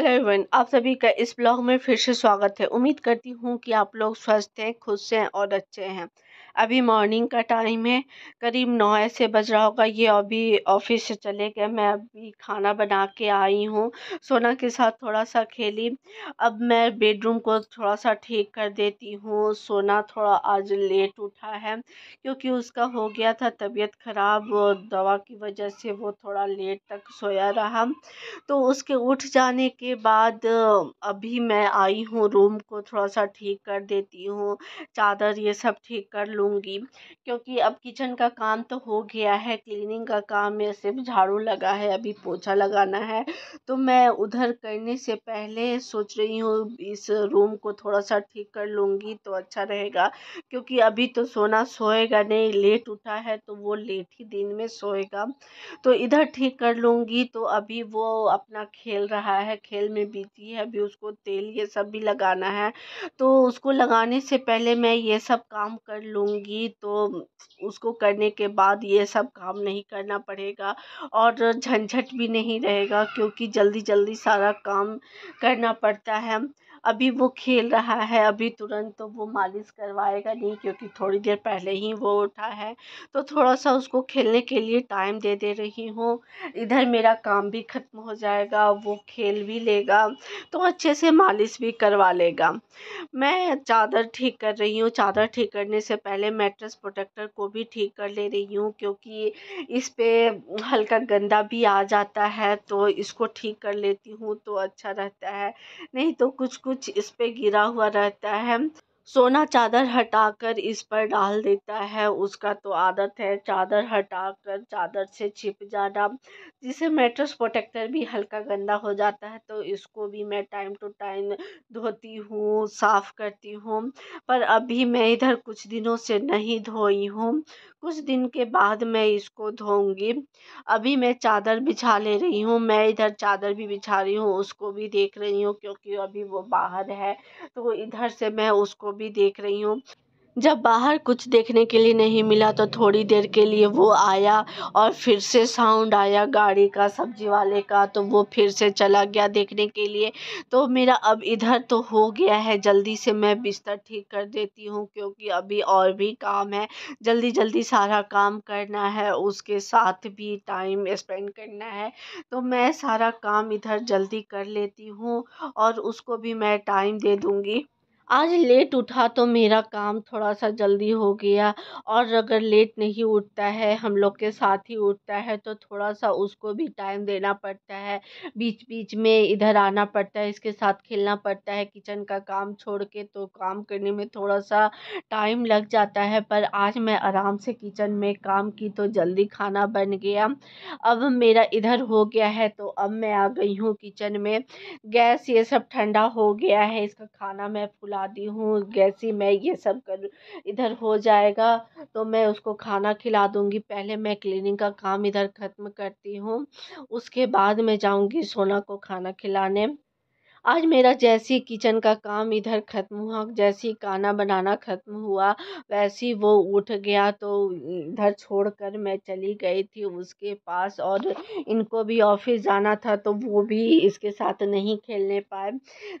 Hello everyone आप सभी का इस ब्लॉग में फिर से स्वागत है उम्मीद करती हूँ कि आप लोग स्वस्थ हैं खुश हैं और अच्छे हैं अभी मॉर्निंग का टाइम है करीब नौ ऐसे बज रहा होगा ये अभी ऑफिस से चले गए मैं अभी खाना बना के आई हूँ सोना के साथ थोड़ा सा खेली अब मैं बेडरूम को थोड़ा सा ठीक कर देती हूँ सोना थोड़ा आज लेट उठा है क्योंकि उसका हो गया था तबीयत ख़राब दवा की वजह से वो थोड़ा लेट तक सोया रहा तो उसके उठ जाने के बाद अभी मैं आई हूँ रूम को थोड़ा सा ठीक कर देती हूँ चादर ये सब ठीक कर लूँ लूँगी क्योंकि अब किचन का काम तो हो गया है क्लीनिंग का काम या सिर्फ झाड़ू लगा है अभी पोछा लगाना है तो मैं उधर करने से पहले सोच रही हूँ इस रूम को थोड़ा सा ठीक कर लूँगी तो अच्छा रहेगा क्योंकि अभी तो सोना सोएगा नहीं लेट उठा है तो वो लेट ही दिन में सोएगा तो इधर ठीक कर लूँगी तो अभी वो अपना खेल रहा है खेल में बीती है अभी उसको तेल ये सब भी लगाना है तो उसको लगाने से पहले मैं ये सब काम कर लूँगी करूँगी तो उसको करने के बाद ये सब काम नहीं करना पड़ेगा और झंझट भी नहीं रहेगा क्योंकि जल्दी जल्दी सारा काम करना पड़ता है अभी वो खेल रहा है अभी तुरंत तो वो मालिश करवाएगा नहीं क्योंकि थोड़ी देर पहले ही वो उठा है तो थोड़ा सा उसको खेलने के लिए टाइम दे दे रही हूँ इधर मेरा काम भी ख़त्म हो जाएगा वो खेल भी लेगा तो अच्छे से मालिश भी करवा लेगा मैं चादर ठीक कर रही हूँ चादर ठीक करने से पहले मैट्रेस प्रोटेक्टर को भी ठीक कर ले रही हूँ क्योंकि इस पर हल्का गंदा भी आ जाता है तो इसको ठीक कर लेती हूँ तो अच्छा रहता है नहीं तो कुछ कुछ कुछ इस पे गिरा हुआ रहता है। सोना चादर हटाकर इस पर डाल देता है उसका तो आदत है चादर हटाकर चादर से छिप जाना जिसे मेट्रस प्रोटेक्टर भी हल्का गंदा हो जाता है तो इसको भी मैं टाइम टू टाइम धोती हूँ साफ़ करती हूँ पर अभी मैं इधर कुछ दिनों से नहीं धोई हूँ कुछ दिन के बाद मैं इसको धोऊंगी अभी मैं चादर बिछा ले रही हूँ मैं इधर चादर भी बिछा रही हूँ उसको भी देख रही हूँ क्योंकि अभी वो बाहर है तो इधर से मैं उसको वो भी देख रही हूँ जब बाहर कुछ देखने के लिए नहीं मिला तो थोड़ी देर के लिए वो आया और फिर से साउंड आया गाड़ी का सब्जी वाले का तो वो फिर से चला गया देखने के लिए तो मेरा अब इधर तो हो गया है जल्दी से मैं बिस्तर ठीक कर देती हूँ क्योंकि अभी और भी काम है जल्दी जल्दी सारा काम करना है उसके साथ भी टाइम स्पेंड करना है तो मैं सारा काम इधर जल्दी कर लेती हूँ और उसको भी मैं टाइम दे दूँगी आज लेट उठा तो मेरा काम थोड़ा सा जल्दी हो गया और अगर लेट नहीं उठता है हम लोग के साथ ही उठता है तो थोड़ा सा उसको भी टाइम देना पड़ता है बीच बीच में इधर आना पड़ता है इसके साथ खेलना पड़ता है किचन का काम छोड़ के तो काम करने में थोड़ा सा टाइम लग जाता है पर आज मैं आराम से किचन में काम की तो जल्दी खाना बन गया अब मेरा इधर हो गया है तो अब मैं आ गई हूँ किचन में गैस ये सब ठंडा हो गया है इसका खाना मैं फुला खिलाती हूँ जैसे मैं ये सब कर इधर हो जाएगा तो मैं उसको खाना खिला दूँगी पहले मैं क्लीनिंग का काम इधर ख़त्म करती हूँ उसके बाद मैं जाऊँगी सोना को खाना खिलाने आज मेरा जैसी किचन का काम इधर ख़त्म हुआ जैसी खाना बनाना ख़त्म हुआ वैसी वो उठ गया तो इधर छोड़ कर मैं चली गई थी उसके पास और इनको भी ऑफिस जाना था तो वो भी इसके साथ नहीं खेलने पाए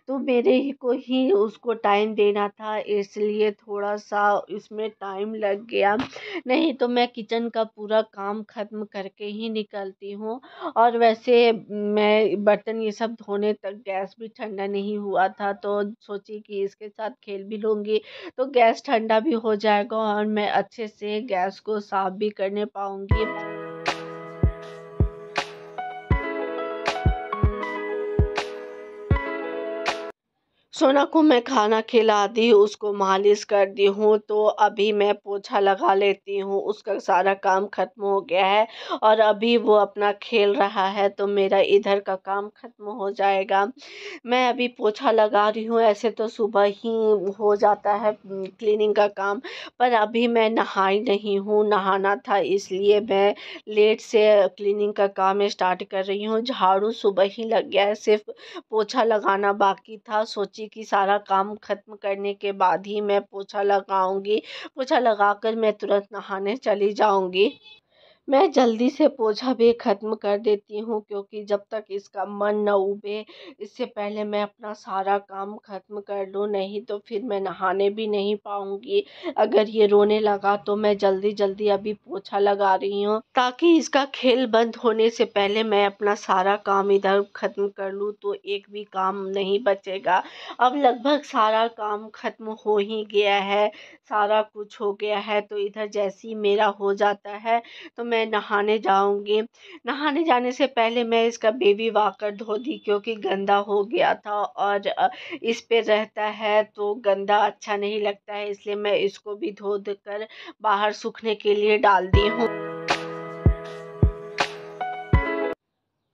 तो मेरे ही को ही उसको टाइम देना था इसलिए थोड़ा सा इसमें टाइम लग गया नहीं तो मैं किचन का पूरा काम ख़त्म करके ही निकलती हूँ और वैसे मैं बर्तन ये सब धोने तक गैस भी ठंडा नहीं हुआ था तो सोची कि इसके साथ खेल भी लूँगी तो गैस ठंडा भी हो जाएगा और मैं अच्छे से गैस को साफ़ भी करने पाऊँगी सोना को मैं खाना खिला दी उसको मालिश कर दी हूँ तो अभी मैं पोछा लगा लेती हूँ उसका सारा काम ख़त्म हो गया है और अभी वो अपना खेल रहा है तो मेरा इधर का काम ख़त्म हो जाएगा मैं अभी पोछा लगा रही हूँ ऐसे तो सुबह ही हो जाता है क्लीनिंग का काम पर अभी मैं नहाई नहीं हूँ नहाना था इसलिए मैं लेट से क्लिनिंग का काम स्टार्ट कर रही हूँ झाड़ू सुबह ही लग गया है सिर्फ पोछा लगाना बाकी था सोची कि सारा काम ख़त्म करने के बाद ही मैं पोछा लगाऊंगी पोछा लगा कर मैं तुरंत नहाने चली जाऊंगी मैं जल्दी से पोछा भी ख़त्म कर देती हूँ क्योंकि जब तक इसका मन न उबे इससे पहले मैं अपना सारा काम ख़त्म कर लूँ नहीं तो फिर मैं नहाने भी नहीं पाऊँगी अगर ये रोने लगा तो मैं जल्दी जल्दी अभी पोछा लगा रही हूँ ताकि इसका खेल बंद होने से पहले मैं अपना सारा काम इधर ख़त्म कर लूँ तो एक भी काम नहीं बचेगा अब लगभग सारा काम ख़त्म हो ही गया है सारा कुछ हो गया है तो इधर जैसे ही मेरा हो जाता है तो मैं मैं नहाने जाऊंगी नहाने जाने से पहले मैं इसका बेबी वाकर धो दी क्योंकि गंदा हो गया था और इस पे रहता है तो गंदा अच्छा नहीं लगता है इसलिए मैं इसको भी धो कर बाहर सूखने के लिए डाल दी हूँ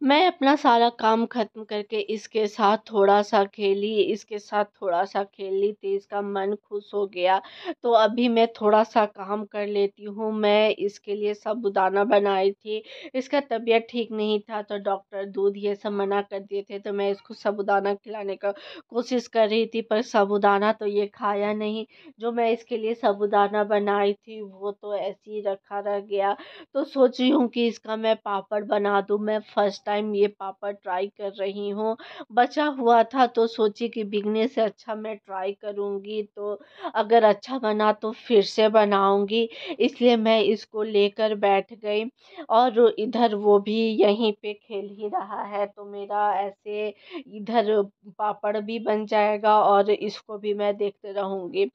मैं अपना सारा काम ख़त्म करके इसके साथ थोड़ा सा खेली इसके साथ थोड़ा सा खेली तो इसका मन खुश हो गया तो अभी मैं थोड़ा सा काम कर लेती हूँ मैं इसके लिए साबूदाना बनाई थी इसका तबीयत ठीक नहीं था तो डॉक्टर दूध ये सब मना कर दिए थे तो मैं इसको सबुदाना खिलाने का कोशिश कर रही थी पर सबुदाना तो ये खाया नहीं जो मैं इसके लिए सबुदाना बनाई थी वो तो ऐसे ही रखा रह गया तो सोच रही हूँ कि इसका मैं पापड़ बना दूँ मैं फर्स्ट टाइम टाइम ये पापड़ ट्राई कर रही हूँ बचा हुआ था तो सोची कि बिकने से अच्छा मैं ट्राई करूँगी तो अगर अच्छा बना तो फिर से बनाऊँगी इसलिए मैं इसको लेकर बैठ गई और इधर वो भी यहीं पे खेल ही रहा है तो मेरा ऐसे इधर पापड़ भी बन जाएगा और इसको भी मैं देखते रहूँगी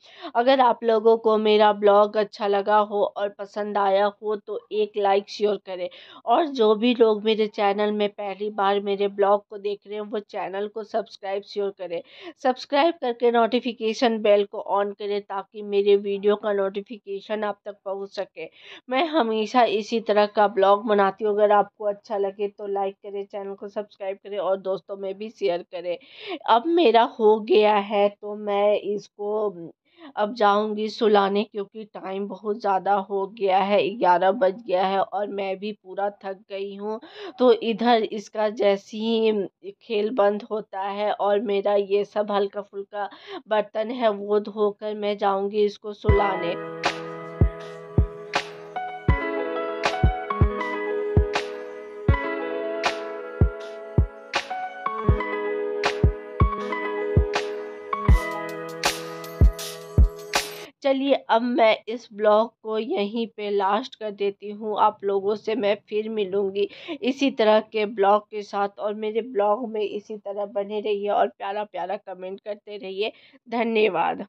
अगर आप लोगों को मेरा ब्लॉग अच्छा लगा हो और पसंद आया हो तो एक लाइक शेयर करें और जो भी लोग मेरे चैनल में पहली बार मेरे ब्लॉग को देख रहे हैं वो चैनल को सब्सक्राइब श्योर करें सब्सक्राइब करके नोटिफिकेशन बेल को ऑन करें ताकि मेरे वीडियो का नोटिफिकेशन आप तक पहुंच सके मैं हमेशा इसी तरह का ब्लॉग बनाती हूँ अगर आपको अच्छा लगे तो लाइक करें चैनल को सब्सक्राइब करें और दोस्तों में भी शेयर करें अब मेरा हो गया है तो मैं इसको अब जाऊँगी सुलाने क्योंकि टाइम बहुत ज़्यादा हो गया है ग्यारह बज गया है और मैं भी पूरा थक गई हूँ तो इधर इसका जैसे ही खेल बंद होता है और मेरा ये सब हल्का फुल्का बर्तन है वो धोकर मैं जाऊँगी इसको सुलाने चलिए अब मैं इस ब्लॉग को यहीं पे लास्ट कर देती हूँ आप लोगों से मैं फिर मिलूँगी इसी तरह के ब्लॉग के साथ और मेरे ब्लॉग में इसी तरह बने रहिए और प्यारा प्यारा कमेंट करते रहिए धन्यवाद